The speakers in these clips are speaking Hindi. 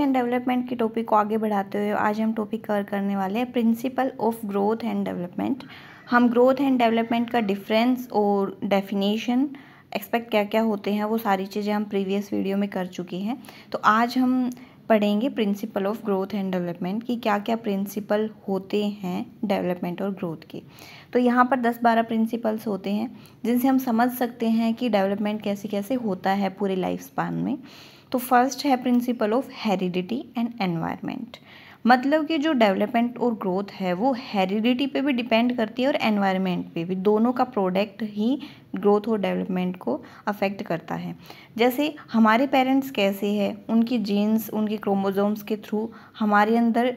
एंड डेवलपमेंट के टॉपिक को आगे बढ़ाते हुए आज हम टॉपिक कवर करने वाले हैं principle of growth and development हम ग्रोथ एंड डेवलपमेंट का डिफरेंस और डेफिनेशन एक्सपेक्ट क्या क्या होते हैं वो सारी चीज़ें हम प्रीवियस वीडियो में कर चुके हैं तो आज हम पढ़ेंगे principle of growth and development कि क्या क्या प्रिंसिपल होते हैं डेवलपमेंट और ग्रोथ के तो यहाँ पर दस बारह प्रिंसिपल्स होते हैं जिनसे हम समझ सकते हैं कि डेवलपमेंट कैसे कैसे होता है पूरे लाइफ स्पान में तो फर्स्ट है principle of heredity and environment मतलब कि जो डेवलपमेंट और ग्रोथ है वो हेरिडिटी पे भी डिपेंड करती है और एनवायरनमेंट पे भी दोनों का प्रोडक्ट ही ग्रोथ और डेवलपमेंट को अफेक्ट करता है जैसे हमारे पेरेंट्स कैसे हैं उनकी जीन्स उनके क्रोमोजोम्स के थ्रू हमारे अंदर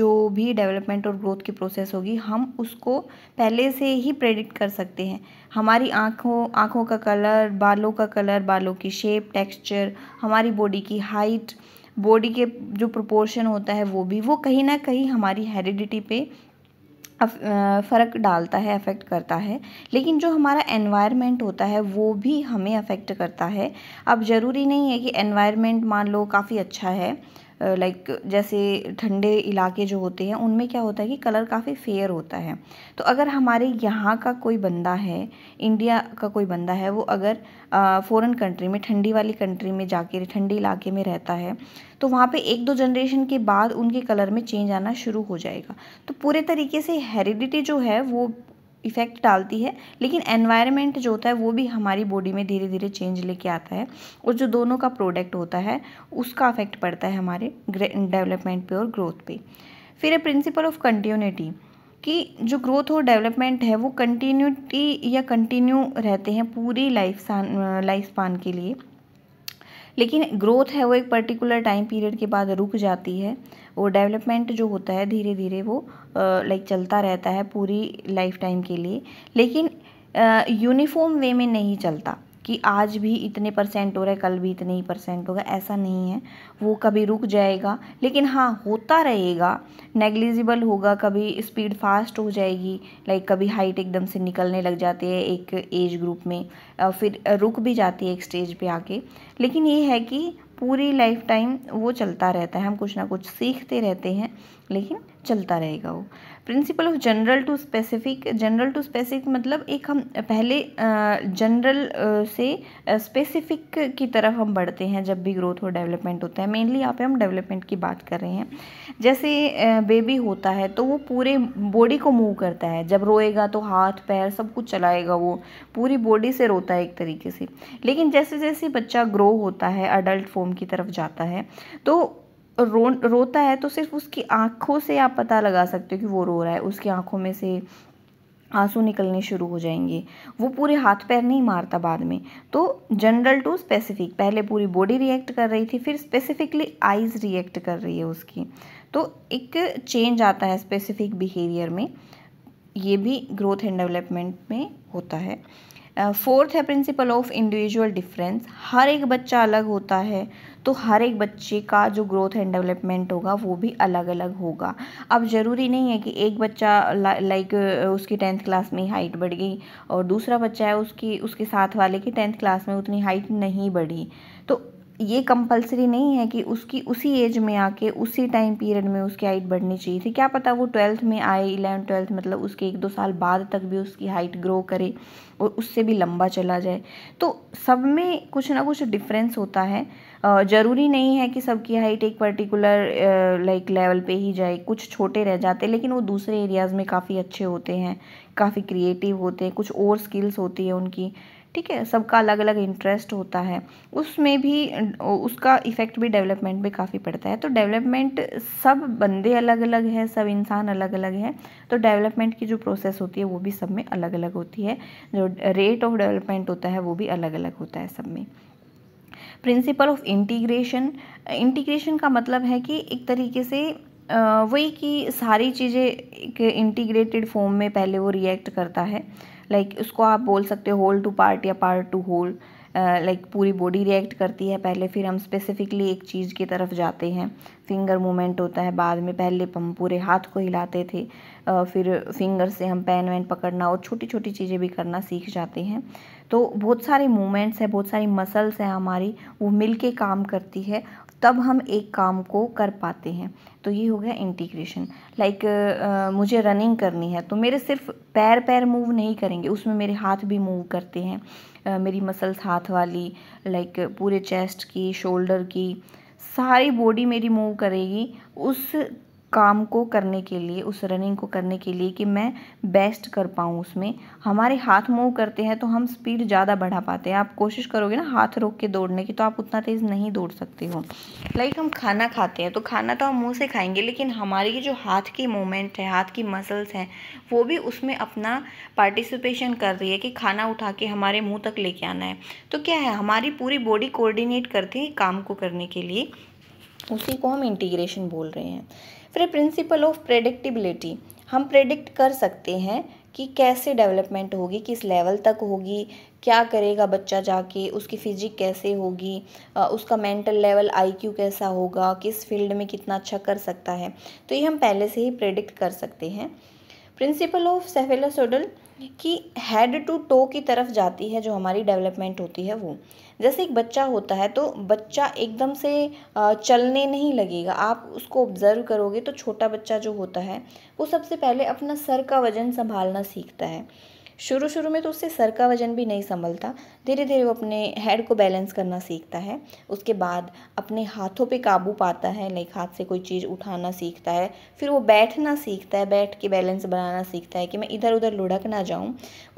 जो भी डेवलपमेंट और ग्रोथ की प्रोसेस होगी हम उसको पहले से ही प्रेडिक्ट कर सकते हैं हमारी आँखों आँखों का कलर बालों का कलर बालों की शेप टेक्सचर हमारी बॉडी की हाइट बॉडी के जो प्रोपोर्शन होता है वो भी वो कहीं ना कहीं हमारी हेरिडिटी पे फ़र्क डालता है अफेक्ट करता है लेकिन जो हमारा एनवायरनमेंट होता है वो भी हमें अफेक्ट करता है अब ज़रूरी नहीं है कि एनवायरनमेंट मान लो काफ़ी अच्छा है लाइक जैसे ठंडे इलाके जो होते हैं उनमें क्या होता है कि कलर काफ़ी फेयर होता है तो अगर हमारे यहाँ का कोई बंदा है इंडिया का कोई बंदा है वो अगर फॉरेन कंट्री में ठंडी वाली कंट्री में जाके ठंडी इलाके में रहता है तो वहाँ पे एक दो जनरेशन के बाद उनके कलर में चेंज आना शुरू हो जाएगा तो पूरे तरीके से हेरिडिटी जो है वो इफ़ेक्ट डालती है लेकिन एनवायरनमेंट जो होता है वो भी हमारी बॉडी में धीरे धीरे चेंज लेके आता है और जो दोनों का प्रोडक्ट होता है उसका अफेक्ट पड़ता है हमारे डेवलपमेंट पे और ग्रोथ पे फिर है प्रिंसिपल ऑफ कंटिन्यूटी कि जो ग्रोथ और डेवलपमेंट है वो कंटिन्यूटी या कंटिन्यू रहते हैं पूरी लाइफ लाइफ स्पान के लिए लेकिन ग्रोथ है वो एक पर्टिकुलर टाइम पीरियड के बाद रुक जाती है वो डेवलपमेंट जो होता है धीरे धीरे वो लाइक चलता रहता है पूरी लाइफ टाइम के लिए लेकिन यूनिफॉर्म वे में नहीं चलता कि आज भी इतने परसेंट हो रहे कल भी इतने ही परसेंट होगा ऐसा नहीं है वो कभी रुक जाएगा लेकिन हाँ होता रहेगा नेग्लिजिबल होगा कभी स्पीड फास्ट हो जाएगी लाइक कभी हाइट एकदम से निकलने लग जाती है एक एज ग्रुप में फिर रुक भी जाती है एक स्टेज पे आके लेकिन ये है कि पूरी लाइफ टाइम वो चलता रहता है हम कुछ ना कुछ सीखते रहते हैं लेकिन चलता रहेगा वो principle of general to specific general to specific मतलब एक हम पहले जनरल से स्पेसिफिक की तरफ हम बढ़ते हैं जब भी ग्रोथ और डेवलपमेंट होता है मेनली यहाँ पे हम डेवलपमेंट की बात कर रहे हैं जैसे बेबी होता है तो वो पूरे बॉडी को मूव करता है जब रोएगा तो हाथ पैर सब कुछ चलाएगा वो पूरी बॉडी से रोता है एक तरीके से लेकिन जैसे जैसे बच्चा ग्रो होता है अडल्ट फॉर्म की तरफ जाता है तो रो रोता है तो सिर्फ उसकी आँखों से आप पता लगा सकते हो कि वो रो रहा है उसकी आँखों में से आंसू निकलने शुरू हो जाएंगे वो पूरे हाथ पैर नहीं मारता बाद में तो जनरल टू स्पेसिफिक पहले पूरी बॉडी रिएक्ट कर रही थी फिर स्पेसिफिकली आइज रिएक्ट कर रही है उसकी तो एक चेंज आता है स्पेसिफिक बिहेवियर में ये भी ग्रोथ एंड डेवलपमेंट में होता है फोर्थ है प्रिंसिपल ऑफ इंडिविजुअल डिफरेंस हर एक बच्चा अलग होता है तो हर एक बच्चे का जो ग्रोथ एंड डेवलपमेंट होगा वो भी अलग अलग होगा अब ज़रूरी नहीं है कि एक बच्चा लाइक उसकी टेंथ क्लास में हाइट बढ़ गई और दूसरा बच्चा है उसकी उसके साथ वाले की टेंथ क्लास में उतनी हाइट नहीं बढ़ी तो ये कंपलसरी नहीं है कि उसकी उसी एज में आके उसी टाइम पीरियड में उसकी हाइट बढ़नी चाहिए थी क्या पता वो ट्वेल्थ में आए इलेवन ट्वेल्थ मतलब उसके एक दो साल बाद तक भी उसकी हाइट ग्रो करे और उससे भी लंबा चला जाए तो सब में कुछ ना कुछ डिफरेंस होता है ज़रूरी नहीं है कि सबकी हाइट एक पर्टिकुलर लाइक लेवल पे ही जाए कुछ छोटे रह जाते लेकिन वो दूसरे एरियाज़ में काफ़ी अच्छे होते हैं काफ़ी क्रिएटिव होते हैं कुछ और स्किल्स होती है उनकी ठीक है सबका अलग अलग इंटरेस्ट होता है उसमें भी उसका इफ़ेक्ट भी डेवलपमेंट में काफ़ी पड़ता है तो डेवलपमेंट सब बंदे अलग अलग है सब इंसान अलग अलग है तो डेवलपमेंट की जो प्रोसेस होती है वो भी सब में अलग अलग होती है जो रेट ऑफ डेवलपमेंट होता है वो भी अलग अलग होता है सब में प्रिंसिपल ऑफ इंटीग्रेशन इंटीग्रेशन का मतलब है कि एक तरीके से वही कि सारी चीज़ें एक इंटीग्रेटेड फॉर्म में पहले वो रिएक्ट करता है लाइक like, उसको आप बोल सकते हो होल टू पार्ट या पार्ट टू होल लाइक पूरी बॉडी रिएक्ट करती है पहले फिर हम स्पेसिफिकली एक चीज़ की तरफ जाते हैं फिंगर मूवमेंट होता है बाद में पहले हम पूरे हाथ को हिलाते थे uh, फिर फिंगर से हम पेन वैन पकड़ना और छोटी छोटी चीज़ें भी करना सीख जाते हैं तो बहुत सारे मूवमेंट्स हैं बहुत सारी मसल्स हैं हमारी वो मिल के काम करती है तब हम एक काम को कर पाते हैं तो ये हो गया इंटीग्रेशन लाइक like, uh, मुझे रनिंग करनी है तो मेरे सिर्फ पैर पैर मूव नहीं करेंगे उसमें मेरे हाथ भी मूव करते हैं uh, मेरी मसल्स हाथ वाली लाइक like, पूरे चेस्ट की शोल्डर की सारी बॉडी मेरी मूव करेगी उस काम को करने के लिए उस रनिंग को करने के लिए कि मैं बेस्ट कर पाऊँ उसमें हमारे हाथ मूव करते हैं तो हम स्पीड ज़्यादा बढ़ा पाते हैं आप कोशिश करोगे ना हाथ रोक के दौड़ने की तो आप उतना तेज़ नहीं दौड़ सकते हो लाइक हम खाना खाते हैं तो खाना तो हम मुँह से खाएंगे लेकिन हमारी जो हाथ की मूवमेंट है हाथ की मसल्स हैं वो भी उसमें अपना पार्टिसिपेशन कर रही है कि खाना उठा के हमारे मुँह तक लेके आना है तो क्या है हमारी पूरी बॉडी कोऑर्डिनेट करती है काम को करने के लिए उसी को हम इंटीग्रेशन बोल रहे हैं फिर प्रिंसिपल ऑफ प्रेडिक्टिबिलिटी हम प्रेडिक्ट कर सकते हैं कि कैसे डेवलपमेंट होगी किस लेवल तक होगी क्या करेगा बच्चा जाके उसकी फ़िजिक कैसे होगी उसका मेंटल लेवल आईक्यू कैसा होगा किस फील्ड में कितना अच्छा कर सकता है तो ये हम पहले से ही प्रेडिक्ट कर सकते हैं प्रिंसिपल ऑफ सेफेलोसोडल कि हेड टू टो की तरफ जाती है जो हमारी डेवलपमेंट होती है वो जैसे एक बच्चा होता है तो बच्चा एकदम से चलने नहीं लगेगा आप उसको ऑब्ज़र्व करोगे तो छोटा बच्चा जो होता है वो सबसे पहले अपना सर का वज़न संभालना सीखता है शुरू शुरू में तो उससे सर का वज़न भी नहीं संभलता धीरे धीरे वो अपने हेड को बैलेंस करना सीखता है उसके बाद अपने हाथों पे काबू पाता है लाइक हाथ से कोई चीज़ उठाना सीखता है फिर वो बैठना सीखता है बैठ के बैलेंस बनाना सीखता है कि मैं इधर उधर लुढ़क ना जाऊँ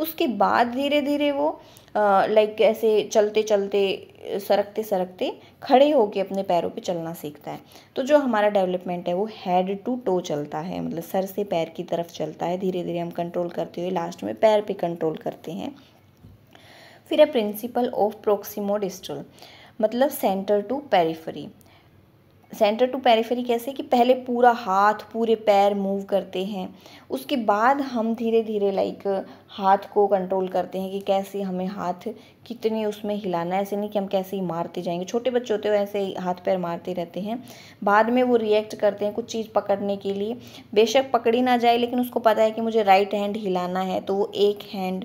उसके बाद धीरे धीरे वो लाइक ऐसे चलते चलते सरकते सरकते खड़े होके अपने पैरों पे चलना सीखता है तो जो हमारा डेवलपमेंट है वो हेड टू टो चलता है मतलब सर से पैर की तरफ चलता है धीरे धीरे हम कंट्रोल करते हुए लास्ट में पैर पे कंट्रोल करते हैं फिर है प्रिंसिपल ऑफ प्रोक्सीमोडिस्टल मतलब centre to periphery centre to periphery कैसे कि पहले पूरा हाथ पूरे पैर मूव करते हैं उसके बाद हम धीरे धीरे लाइक हाथ को कंट्रोल करते हैं कि कैसे हमें हाथ कितने उसमें हिलाना है ऐसे नहीं कि हम कैसे ही मारते जाएंगे छोटे बच्चे होते हो ऐसे ही हाथ पैर मारते रहते हैं बाद में वो रिएक्ट करते हैं कुछ चीज़ पकड़ने के लिए बेशक पकड़ी ना जाए लेकिन उसको पता है कि मुझे राइट हैंड हिलाना है तो वो एक हैंड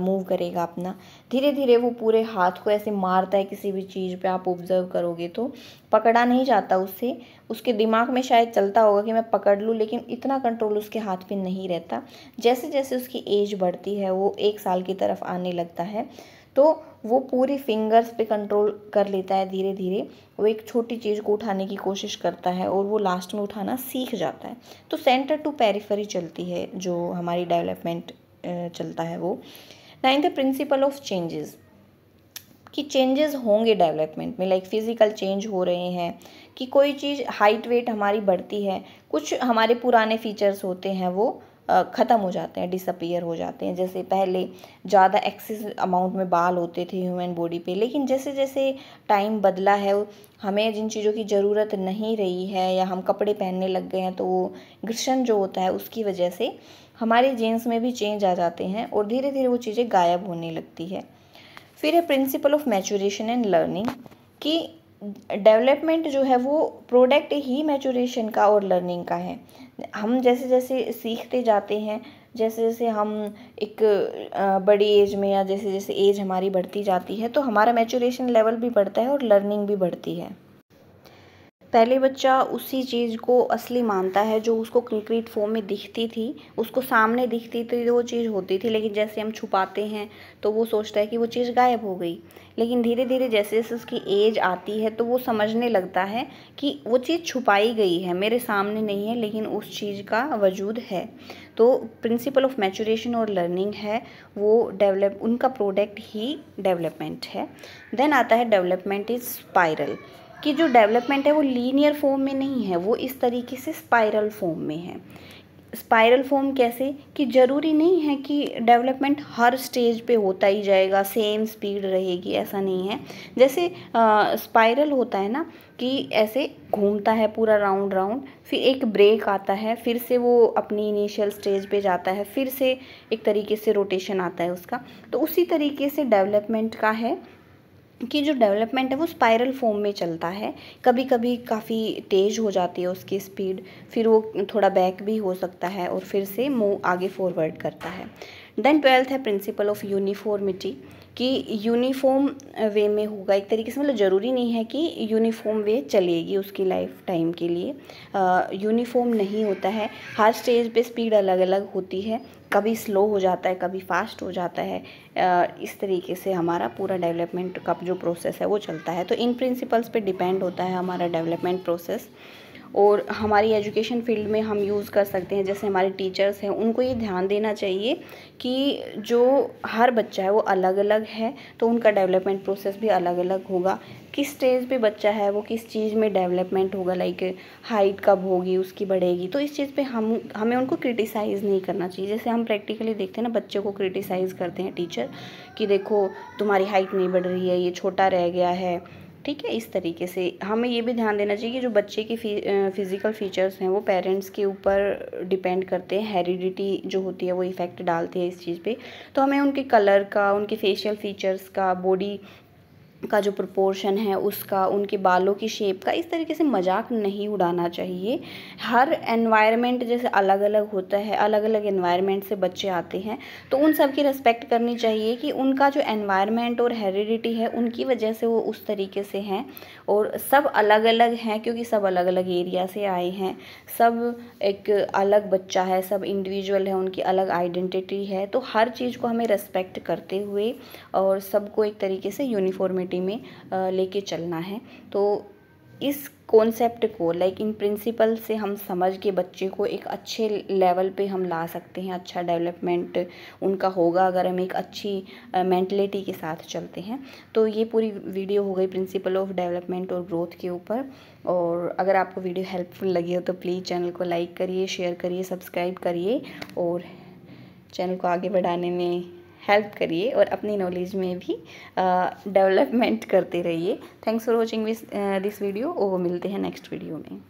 मूव करेगा अपना धीरे धीरे वो पूरे हाथ को ऐसे मारता है किसी भी चीज़ पर आप ऑब्ज़र्व करोगे तो पकड़ा नहीं जाता उससे उसके दिमाग में शायद चलता होगा कि मैं पकड़ लूँ लेकिन इतना कंट्रोल उसके हाथ पे नहीं रहता जैसे जैसे उसकी एज बढ़ती है वो एक साल की तरफ आने लगता है तो वो पूरी फिंगर्स पे कंट्रोल कर लेता है धीरे धीरे वो एक छोटी चीज़ को उठाने की कोशिश करता है और वो लास्ट में उठाना सीख जाता है तो सेंटर टू पेरिफरी चलती है जो हमारी डेवलपमेंट चलता है वो नाइन्थ प्रिंसिपल ऑफ चेंजेस कि चेंजेस होंगे डेवलपमेंट में लाइक फिज़िकल चेंज हो रहे हैं कि कोई चीज़ हाइट वेट हमारी बढ़ती है कुछ हमारे पुराने फीचर्स होते हैं वो ख़त्म हो जाते हैं डिसअपियर हो जाते हैं जैसे पहले ज़्यादा एक्सेस अमाउंट में बाल होते थे ह्यूमन बॉडी पे लेकिन जैसे जैसे टाइम बदला है हमें जिन चीज़ों की ज़रूरत नहीं रही है या हम कपड़े पहनने लग गए हैं तो वो घर्षण जो होता है उसकी वजह से हमारे जीन्स में भी चेंज आ जाते हैं और धीरे धीरे वो चीज़ें गायब होने लगती है फिर है principle of maturation and learning कि डेवलपमेंट जो है वो प्रोडक्ट ही मैचुरेशन का और लर्निंग का है हम जैसे जैसे सीखते जाते हैं जैसे जैसे हम एक बड़ी एज में या जैसे जैसे एज हमारी बढ़ती जाती है तो हमारा मैचुरेशन लेवल भी बढ़ता है और लर्निंग भी बढ़ती है पहले बच्चा उसी चीज़ को असली मानता है जो उसको कंक्रीट फॉर्म में दिखती थी उसको सामने दिखती थी तो वो चीज़ होती थी लेकिन जैसे हम छुपाते हैं तो वो सोचता है कि वो चीज़ गायब हो गई लेकिन धीरे धीरे जैसे जैसे उसकी एज आती है तो वो समझने लगता है कि वो चीज़ छुपाई गई है मेरे सामने नहीं है लेकिन उस चीज़ का वजूद है तो प्रिंसिपल ऑफ मैचुरेशन और लर्निंग है वो डेवलप उनका प्रोडक्ट ही डेवलपमेंट है देन आता है डेवलपमेंट इज़ स्पायरल कि जो डेवलपमेंट है वो लीनियर फॉर्म में नहीं है वो इस तरीके से स्पाइरल फॉर्म में है स्पाइरल फॉर्म कैसे कि ज़रूरी नहीं है कि डेवलपमेंट हर स्टेज पे होता ही जाएगा सेम स्पीड रहेगी ऐसा नहीं है जैसे स्पाइरल होता है ना कि ऐसे घूमता है पूरा राउंड राउंड फिर एक ब्रेक आता है फिर से वो अपनी इनिशियल स्टेज पे जाता है फिर से एक तरीके से रोटेशन आता है उसका तो उसी तरीके से डेवलपमेंट का है कि जो डेवलपमेंट है वो स्पाइरल फॉर्म में चलता है कभी कभी काफ़ी तेज़ हो जाती है उसकी स्पीड फिर वो थोड़ा बैक भी हो सकता है और फिर से मूव आगे फॉरवर्ड करता है देन ट्वेल्थ है प्रिंसिपल ऑफ यूनिफॉर्मिटी कि यूनिफॉर्म वे में होगा एक तरीके से मतलब ज़रूरी नहीं है कि यूनिफॉर्म वे चलेगी उसकी लाइफ टाइम के लिए यूनिफॉर्म नहीं होता है हर स्टेज पे स्पीड अलग अलग होती है कभी स्लो हो जाता है कभी फास्ट हो जाता है इस तरीके से हमारा पूरा डेवलपमेंट का जो प्रोसेस है वो चलता है तो इन प्रिंसिपल्स पे डिपेंड होता है हमारा डेवलपमेंट प्रोसेस और हमारी एजुकेशन फील्ड में हम यूज़ कर सकते हैं जैसे हमारे टीचर्स हैं उनको ये ध्यान देना चाहिए कि जो हर बच्चा है वो अलग अलग है तो उनका डेवलपमेंट प्रोसेस भी अलग अलग होगा किस स्टेज पे बच्चा है वो किस चीज़ में डेवलपमेंट होगा लाइक हाइट कब होगी उसकी बढ़ेगी तो इस चीज़ पे हम हमें उनको क्रिटिसाइज़ नहीं करना चाहिए जैसे हम प्रैक्टिकली देखते हैं ना बच्चे को क्रिटिसाइज़ करते हैं टीचर कि देखो तुम्हारी हाइट नहीं बढ़ रही है ये छोटा रह गया है ठीक है इस तरीके से हमें ये भी ध्यान देना चाहिए कि जो बच्चे की फी, फिज़िकल फीचर्स हैं वो पेरेंट्स के ऊपर डिपेंड करते हैं हेरिडिटी जो होती है वो इफ़ेक्ट डालती है इस चीज़ पे तो हमें उनके कलर का उनके फेशियल फीचर्स का बॉडी का जो प्रपोर्शन है उसका उनके बालों की शेप का इस तरीके से मजाक नहीं उड़ाना चाहिए हर एनवायरनमेंट जैसे अलग अलग होता है अलग अलग एनवायरनमेंट से बच्चे आते हैं तो उन सब की रिस्पेक्ट करनी चाहिए कि उनका जो एनवायरनमेंट और हेरिडिटी है उनकी वजह से वो उस तरीके से हैं और सब अलग अलग हैं क्योंकि सब अलग अलग एरिया से आए हैं सब एक अलग बच्चा है सब इंडिविजुअल है उनकी अलग आइडेंटिटी है तो हर चीज़ को हमें रेस्पेक्ट करते हुए और सबको एक तरीके से यूनिफॉर्मिटी कम्युनिटी में लेके चलना है तो इस कॉन्सेप्ट को लाइक इन प्रिंसिपल से हम समझ के बच्चे को एक अच्छे लेवल पे हम ला सकते हैं अच्छा डेवलपमेंट उनका होगा अगर हम एक अच्छी मेंटलिटी के साथ चलते हैं तो ये पूरी वीडियो हो गई प्रिंसिपल ऑफ डेवलपमेंट और ग्रोथ के ऊपर और अगर आपको वीडियो हेल्पफुल लगी हो तो प्लीज़ चैनल को लाइक करिए शेयर करिए सब्सक्राइब करिए और चैनल को आगे बढ़ाने में हेल्प करिए और अपनी नॉलेज में भी डेवलपमेंट करते रहिए thanks for watching this video और मिलते हैं नेक्स्ट वीडियो में